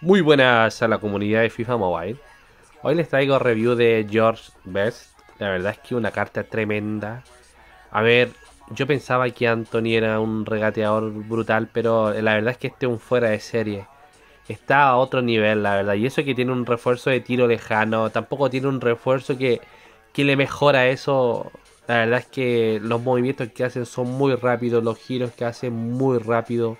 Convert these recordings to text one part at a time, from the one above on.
Muy buenas a la comunidad de FIFA Mobile. Hoy les traigo review de George Best. La verdad es que una carta tremenda. A ver, yo pensaba que Anthony era un regateador brutal, pero la verdad es que este es un fuera de serie. Está a otro nivel, la verdad. Y eso que tiene un refuerzo de tiro lejano, tampoco tiene un refuerzo que, que le mejora eso. La verdad es que los movimientos que hacen son muy rápidos, los giros que hacen muy rápido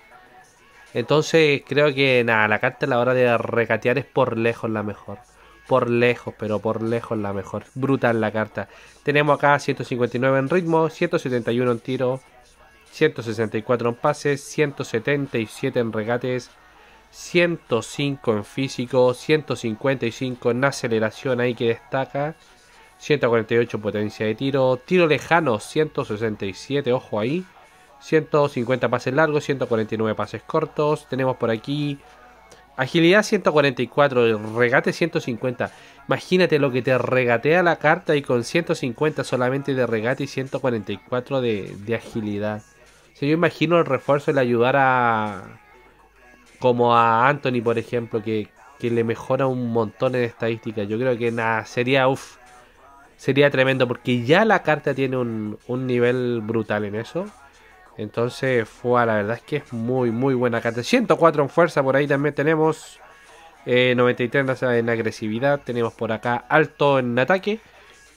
entonces creo que nada, la carta a la hora de recatear es por lejos la mejor. Por lejos, pero por lejos la mejor. Brutal la carta. Tenemos acá 159 en ritmo, 171 en tiro, 164 en pases, 177 en regates, 105 en físico, 155 en aceleración ahí que destaca, 148 potencia de tiro, tiro lejano, 167, ojo ahí, 150 pases largos, 149 pases cortos. Tenemos por aquí agilidad 144, regate 150. Imagínate lo que te regatea la carta y con 150 solamente de regate y 144 de, agilidad. si yo imagino el refuerzo, el ayudar a. Como a Anthony, por ejemplo, que, le mejora un montón en estadísticas. Yo creo que nada, sería uff. Sería tremendo porque ya la carta tiene un, un nivel brutal en eso. Entonces, fue, la verdad es que es muy, muy buena carta. 104 en fuerza, por ahí también tenemos 93 eh, en agresividad. Tenemos por acá alto en ataque.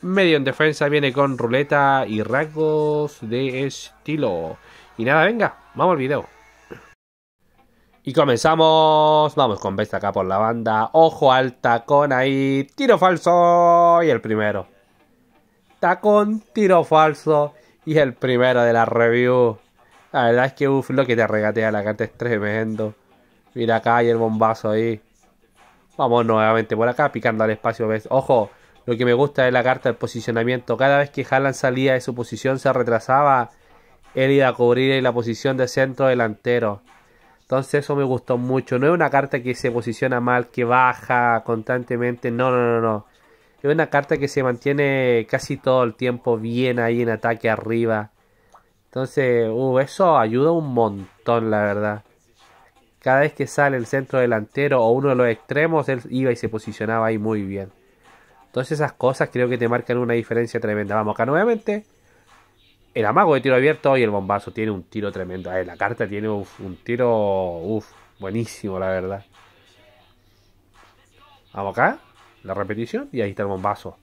Medio en defensa viene con ruleta y rasgos de estilo. Y nada, venga, vamos al video. Y comenzamos. Vamos con Besta acá por la banda. Ojo al tacón ahí. Tiro falso. Y el primero. Tacón, tiro falso. Y el primero de la review. La verdad es que uff, lo que te regatea la carta es tremendo. Mira acá hay el bombazo ahí. Vamos nuevamente por acá, picando al espacio. ¿ves? Ojo, lo que me gusta de la carta el posicionamiento. Cada vez que Haaland salía de su posición se retrasaba, él iba a cubrir en la posición de centro delantero. Entonces eso me gustó mucho. No es una carta que se posiciona mal, que baja constantemente. No, no, no, no. Es una carta que se mantiene casi todo el tiempo bien ahí en ataque arriba. Entonces, uh, eso ayuda un montón, la verdad. Cada vez que sale el centro delantero o uno de los extremos, él iba y se posicionaba ahí muy bien. Entonces esas cosas creo que te marcan una diferencia tremenda. Vamos acá nuevamente. El amago de tiro abierto y el bombazo tiene un tiro tremendo. Eh, la carta tiene un tiro buenísimo, la verdad. Vamos acá. La repetición. Y ahí está el bombazo.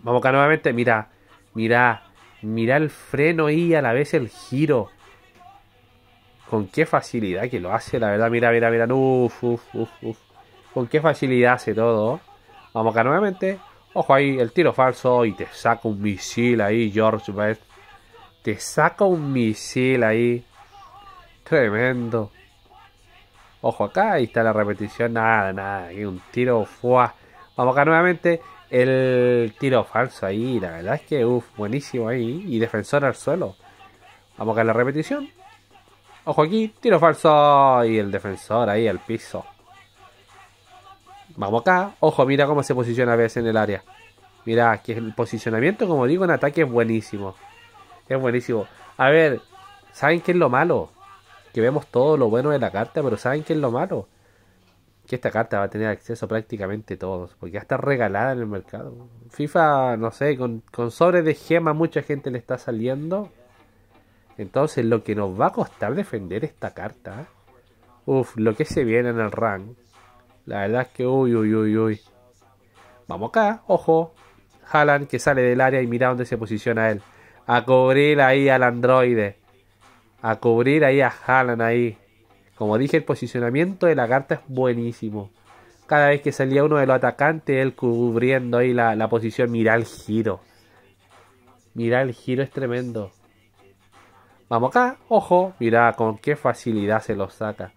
Vamos acá nuevamente. Mira, mira, Mira el freno y a la vez el giro. Con qué facilidad que lo hace, la verdad. Mira, mira, mira. Uf, uf, uf, uf. Con qué facilidad hace todo. Vamos acá nuevamente. Ojo ahí, el tiro falso. Y te saca un misil ahí, George Te saca un misil ahí. Tremendo. Ojo acá, ahí está la repetición. Nada, nada. Y un tiro. Fuá. Vamos acá nuevamente el tiro falso ahí, la verdad es que uff, buenísimo ahí. Y defensor al suelo. Vamos a la repetición. Ojo aquí, tiro falso y el defensor ahí al piso. Vamos acá. Ojo, mira cómo se posiciona a veces en el área. Mira, que el posicionamiento, como digo, en ataque es buenísimo. Es buenísimo. A ver, ¿saben qué es lo malo? Que vemos todo lo bueno de la carta, pero ¿saben qué es lo malo? que esta carta va a tener acceso a prácticamente todos, porque ya está regalada en el mercado. FIFA, no sé, con, sobres de gema mucha gente le está saliendo. Entonces lo que nos va a costar defender esta carta, Uf, lo que se viene en el rank, la verdad es que uy, uy, uy, uy. Vamos acá, ojo, Halan que sale del área y mira dónde se posiciona él. A cubrir ahí al androide. A cubrir ahí a Haaland ahí. Como dije, el posicionamiento de la carta es buenísimo. Cada vez que salía uno de los atacantes, él cubriendo ahí la, posición. mira el giro. Mira el giro, es tremendo. Vamos acá, ojo, mirá con qué facilidad se lo saca.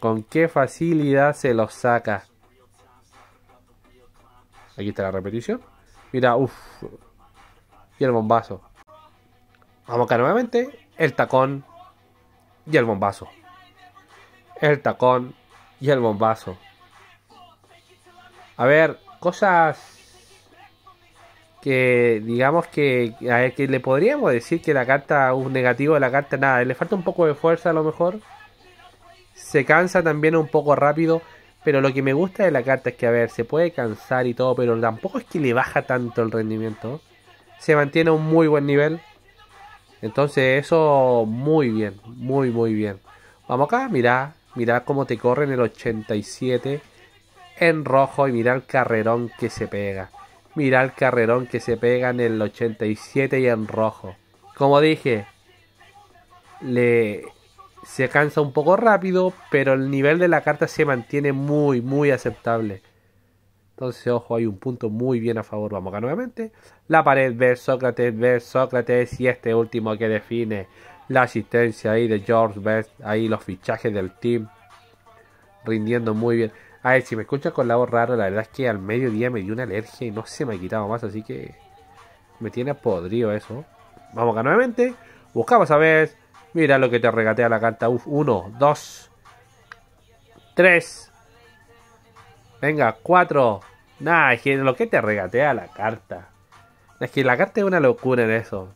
Con qué facilidad se lo saca. Aquí está la repetición. Mira, uff. Y el bombazo. Vamos acá nuevamente. El tacón y el bombazo. El tacón y el bombazo. A ver, cosas que digamos que que le podríamos decir que la carta un negativo de la carta nada le falta un poco de fuerza a lo mejor se cansa también un poco rápido pero lo que me gusta de la carta es que a ver se puede cansar y todo pero tampoco es que le baja tanto el rendimiento se mantiene a un muy buen nivel entonces eso muy bien, muy muy bien. Vamos acá, mira, mira cómo te corre en el 87 en rojo y mira el carrerón que se pega. Mira el carrerón que se pega en el 87 y en rojo. Como dije, le se cansa un poco rápido, pero el nivel de la carta se mantiene muy muy aceptable. Entonces, ojo, hay un punto muy bien a favor. Vamos acá nuevamente. La pared ver Sócrates, ver Sócrates y este último que define la asistencia ahí de George Best. Ahí los fichajes del team rindiendo muy bien. A ver, si me escuchas con la voz rara, la verdad es que al mediodía me dio una alergia y no se me ha quitado más, así que me tiene podrido eso. Vamos acá nuevamente. Buscamos a ver. Mira lo que te regatea la carta. Uf, uno, dos, tres. Venga, cuatro, Nah, es que lo que te regatea la carta. Es que la carta es una locura en eso.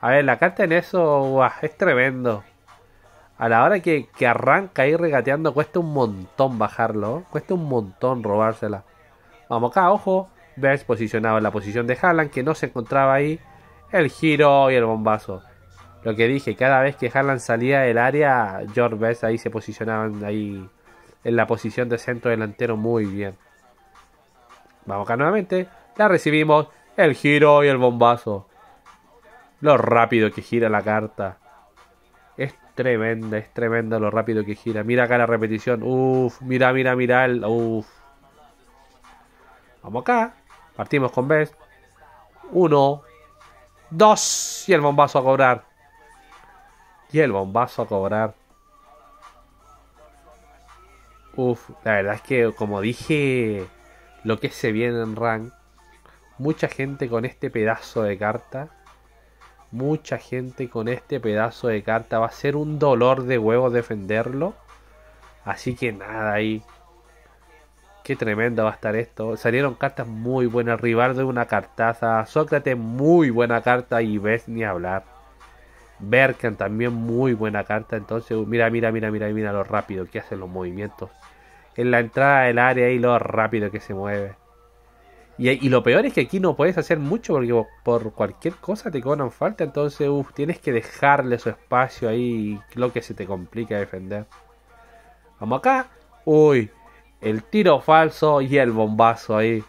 A ver, la carta en eso es tremendo. A la hora que, arranca ahí regateando, cuesta un montón bajarlo. Cuesta un montón robársela. Vamos acá, ojo. ves posicionado en la posición de Haaland, que no se encontraba ahí. El giro y el bombazo. Lo que dije, cada vez que Haaland salía del área, George Best ahí se posicionaban ahí en la posición de centro delantero muy bien. Vamos acá nuevamente. La recibimos. El giro y el bombazo. Lo rápido que gira la carta. Es tremenda, es tremenda lo rápido que gira. Mira acá la repetición. Uff, mira, mira, mira. El, uf. Vamos acá. Partimos con Best. Uno. Dos. Y el bombazo a cobrar. Y el bombazo a cobrar. Uf, la verdad es que como dije lo que se viene en rank. Mucha gente con este pedazo de carta. Mucha gente con este pedazo de carta. Va a ser un dolor de huevo defenderlo. Así que nada ahí. Qué tremendo va a estar esto. Salieron cartas muy buenas. de una cartaza. Sócrates muy buena carta. Y ves ni hablar. Berkan también muy buena carta. Entonces, mira, mira, mira, mira, mira lo rápido que hacen los movimientos en la entrada del área y lo rápido que se mueve. Y, lo peor es que aquí no puedes hacer mucho porque por cualquier cosa te cobran falta, entonces uf, tienes que dejarle su espacio ahí, lo que se te complica defender. Vamos acá. Uy, el tiro falso y el bombazo ahí.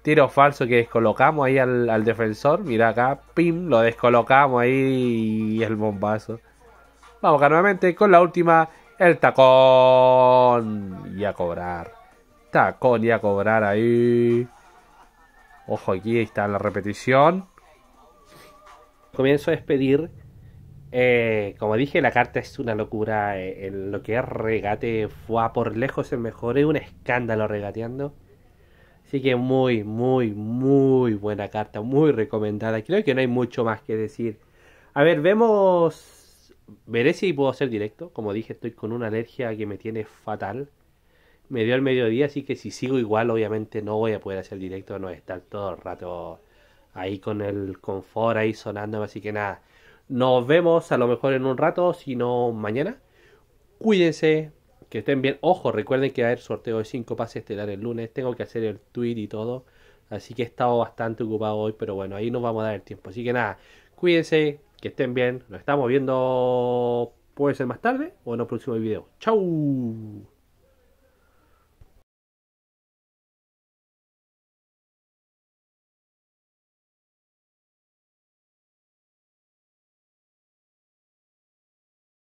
Tiro falso que descolocamos ahí al, defensor. Mira acá, pim, lo descolocamos ahí y el bombazo. Vamos acá nuevamente con la última el tacón. Y a cobrar. Tacón y a cobrar ahí. Ojo, aquí está la repetición. Comienzo a despedir. Eh, como dije, la carta es una locura. Eh, en lo que es regate, fue por lejos el mejor. Es un escándalo regateando. Así que muy, muy, muy buena carta. Muy recomendada. Creo que no hay mucho más que decir. A ver, vemos veré si puedo hacer directo. Como dije, estoy con una alergia que me tiene fatal. Me dio al mediodía, así que si sigo igual, obviamente no voy a poder hacer directo, no estar todo el rato ahí con el confort ahí sonándome. Así que nada, nos vemos a lo mejor en un rato, si no mañana. Cuídense, que estén bien. Ojo, recuerden que va a haber sorteo de 5 pases estelar el lunes. Tengo que hacer el tweet y todo. Así que he estado bastante ocupado hoy, pero bueno, ahí nos vamos a dar el tiempo. Así que nada, cuídense, que estén bien. Nos estamos viendo. Puede ser más tarde o en el próximo video ¡Chau!